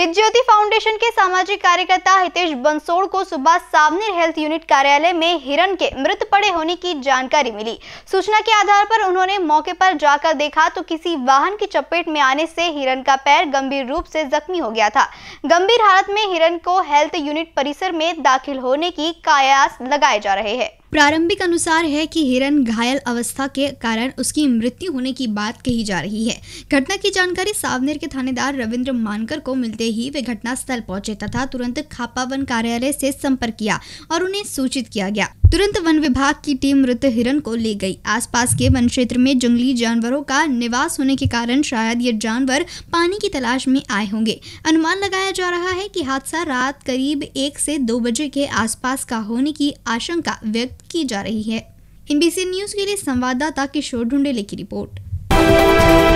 हितज्योति foundation के सामाजिक कार्यकर्ता हितेश बंसोड़ को सुबह सामने हेल्थ यूनिट कार्यालय में हिरन के मृत पड़े होने की जानकारी मिली सूचना के आधार पर उन्होंने मौके पर जाकर देखा तो किसी वाहन की चपेट में आने से हिरन का पैर गंभीर रूप से जख्मी हो गया था गंभीर हालत में हिरन को हेल्थ यूनिट परिसर में दाखिल होने की कायास लगाए जा रहे हैं प्रारंभिक अनुसार है कि हिरन घायल अवस्था के कारण उसकी मृत्यु होने की बात कही जा रही है घटना की जानकारी सावनेर के थानेदार रविंद्र मानकर को मिलते ही वे घटनास्थल पहुंचे तथा तुरंत खापा वन कार्यालय से संपर्क किया और उन्हें सूचित किया गया तुरंत वन विभाग की टीम मृत हिरन को ले गई आसपास के वन क्षेत्र में जंगली जानवरों का निवास होने के कारण शायद ये जानवर पानी की तलाश में आए होंगे अनुमान लगाया जा रहा है कि हादसा रात करीब एक से दो बजे के आसपास का होने की आशंका व्यक्त की जा रही है एनबीसी न्यूज के लिए संवाददाता किशोर ढूंढेले की रिपोर्ट